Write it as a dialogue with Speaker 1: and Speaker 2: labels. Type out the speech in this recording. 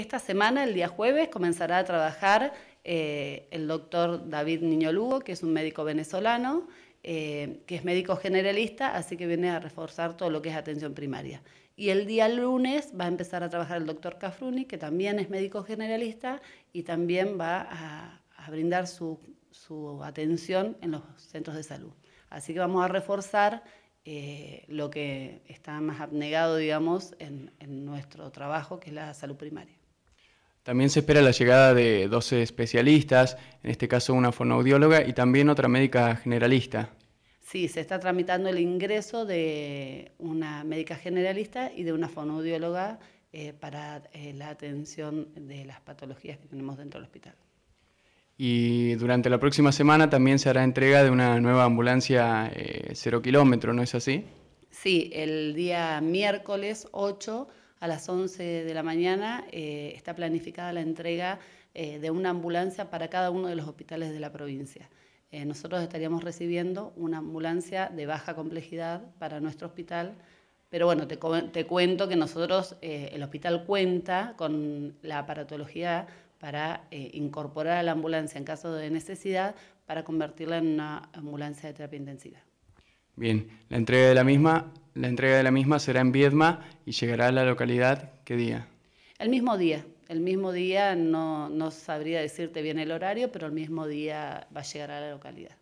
Speaker 1: Esta semana, el día jueves, comenzará a trabajar eh, el doctor David Niño Lugo, que es un médico venezolano, eh, que es médico generalista, así que viene a reforzar todo lo que es atención primaria. Y el día lunes va a empezar a trabajar el doctor Cafruni, que también es médico generalista y también va a, brindar su, atención en los centros de salud. Así que vamos a reforzar eh, lo que está más abnegado, digamos, en nuestro trabajo, que es la salud primaria.
Speaker 2: También se espera la llegada de 12 especialistas, en este caso una fonoaudióloga y también otra médica generalista.
Speaker 1: Sí, se está tramitando el ingreso de una médica generalista y de una fonoaudióloga eh, para eh, la atención de las patologías que tenemos dentro del hospital.
Speaker 2: Y durante la próxima semana también se hará entrega de una nueva ambulancia eh, cero kilómetro, ¿no es así?
Speaker 1: Sí, el día miércoles 8 a las 11 de la mañana eh, está planificada la entrega eh, de una ambulancia para cada uno de los hospitales de la provincia. Eh, nosotros estaríamos recibiendo una ambulancia de baja complejidad para nuestro hospital, pero bueno, te, te cuento que nosotros, el hospital cuenta con la aparatología para incorporar a la ambulancia en caso de necesidad para convertirla en una ambulancia de terapia intensiva.
Speaker 2: Bien, la entrega de la misma la entrega de la misma será en Viedma y llegará a la localidad qué día.
Speaker 1: El mismo día, el mismo día, no, no sabría decirte bien el horario, pero el mismo día va a llegar a la localidad.